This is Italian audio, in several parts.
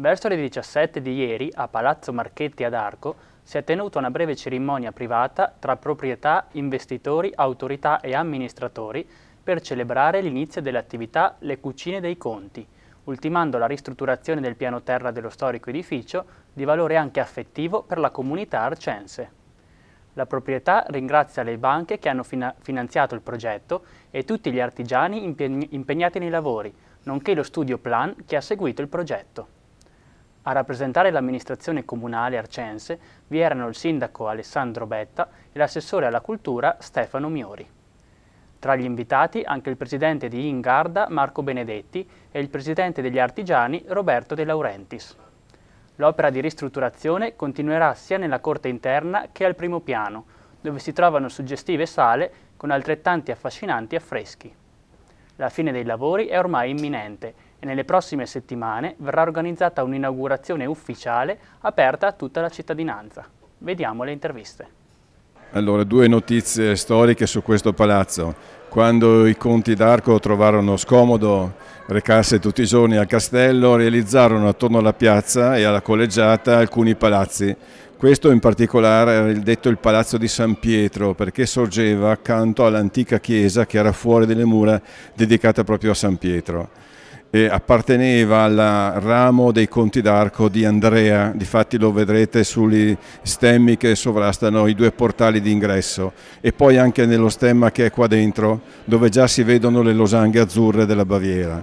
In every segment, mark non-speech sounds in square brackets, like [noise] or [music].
Verso le 17 di ieri, a Palazzo Marchetti ad Arco, si è tenuta una breve cerimonia privata tra proprietà, investitori, autorità e amministratori per celebrare l'inizio dell'attività Le Cucine dei Conti, ultimando la ristrutturazione del piano terra dello storico edificio di valore anche affettivo per la comunità arcense. La proprietà ringrazia le banche che hanno finanziato il progetto e tutti gli artigiani impegnati nei lavori, nonché lo studio Plan che ha seguito il progetto. A rappresentare l'amministrazione comunale arcense vi erano il sindaco Alessandro Betta e l'assessore alla cultura Stefano Miori. Tra gli invitati anche il presidente di Ingarda Marco Benedetti e il presidente degli artigiani Roberto De Laurentiis. L'opera di ristrutturazione continuerà sia nella corte interna che al primo piano, dove si trovano suggestive sale con altrettanti affascinanti affreschi. La fine dei lavori è ormai imminente e nelle prossime settimane verrà organizzata un'inaugurazione ufficiale aperta a tutta la cittadinanza. Vediamo le interviste. Allora, due notizie storiche su questo palazzo. Quando i conti d'Arco trovarono scomodo recarsi tutti i giorni al castello, realizzarono attorno alla piazza e alla collegiata alcuni palazzi. Questo in particolare era il detto il Palazzo di San Pietro perché sorgeva accanto all'antica chiesa che era fuori delle mura dedicata proprio a San Pietro apparteneva al ramo dei Conti d'Arco di Andrea, difatti lo vedrete sugli stemmi che sovrastano i due portali d'ingresso e poi anche nello stemma che è qua dentro dove già si vedono le losanghe azzurre della Baviera.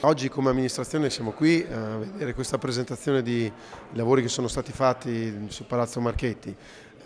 Oggi come amministrazione siamo qui a vedere questa presentazione di lavori che sono stati fatti sul Palazzo Marchetti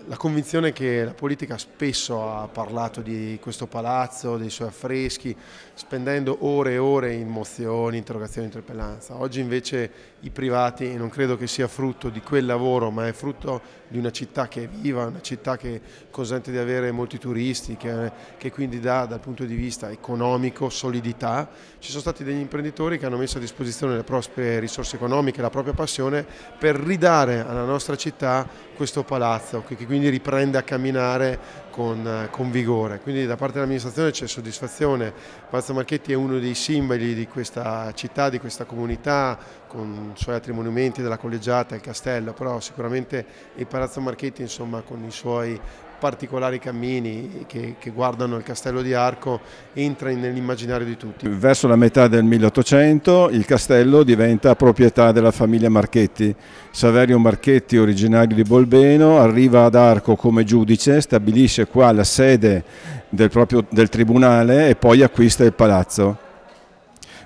la convinzione che la politica spesso ha parlato di questo palazzo, dei suoi affreschi, spendendo ore e ore in mozioni, interrogazioni, interpellanza. Oggi invece i privati, e non credo che sia frutto di quel lavoro, ma è frutto di una città che è viva, una città che consente di avere molti turisti, che, che quindi dà dal punto di vista economico solidità. Ci sono stati degli imprenditori che hanno messo a disposizione le proprie risorse economiche, la propria passione per ridare alla nostra città questo palazzo che quindi riprende a camminare con, con vigore. Quindi da parte dell'amministrazione c'è soddisfazione, Palazzo Marchetti è uno dei simboli di questa città, di questa comunità, con i suoi altri monumenti della collegiata, il castello, però sicuramente il Palazzo Marchetti insomma, con i suoi particolari cammini che, che, guardano il castello di Arco entra nell'immaginario di tutti. Verso la metà del 1800 il castello diventa proprietà della famiglia Marchetti. Saverio Marchetti, originario di Bolbeno, arriva ad Arco come giudice, stabilisce qua la sede del, proprio, del tribunale e poi acquista il palazzo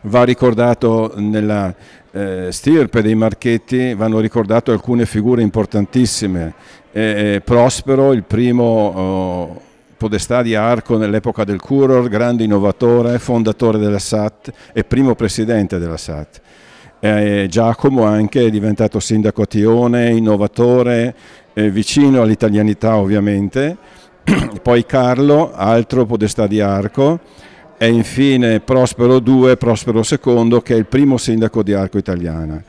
va ricordato nella eh, stirpe dei Marchetti, vanno ricordate alcune figure importantissime. Eh, eh, Prospero, il primo oh, podestà di Arco nell'epoca del Curor, grande innovatore, fondatore della SAT e primo presidente della SAT. Eh, Giacomo anche è diventato sindaco a Tione, innovatore, eh, vicino all'italianità ovviamente, [clears throat] poi Carlo, altro podestà di Arco, e infine Prospero II, Prospero II che è il primo sindaco di Arco Italiana.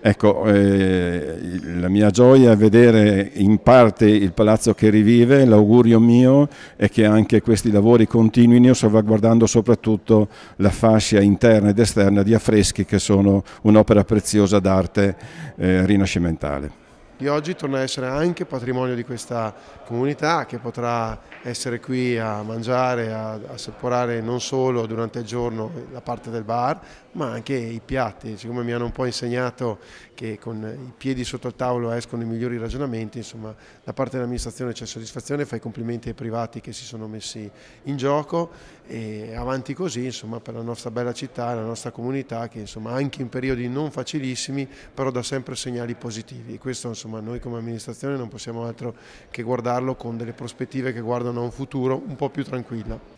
Ecco, eh, la mia gioia è vedere in parte il palazzo che rivive, l'augurio mio è che anche questi lavori continuino salvaguardando soprattutto la fascia interna ed esterna di affreschi che sono un'opera preziosa d'arte eh, rinascimentale di oggi torna a essere anche patrimonio di questa comunità che potrà essere qui a mangiare, a assaporare non solo durante il giorno la parte del bar, ma anche i piatti. Siccome mi hanno un po' insegnato che con i piedi sotto il tavolo escono i migliori ragionamenti, insomma, da parte dell'amministrazione c'è soddisfazione, fa i complimenti ai privati che si sono messi in gioco e avanti così, insomma, per la nostra bella città, la nostra comunità che insomma anche in periodi non facilissimi, però dà sempre segnali positivi. e Questo insomma insomma noi come amministrazione non possiamo altro che guardarlo con delle prospettive che guardano a un futuro un po' più tranquillo.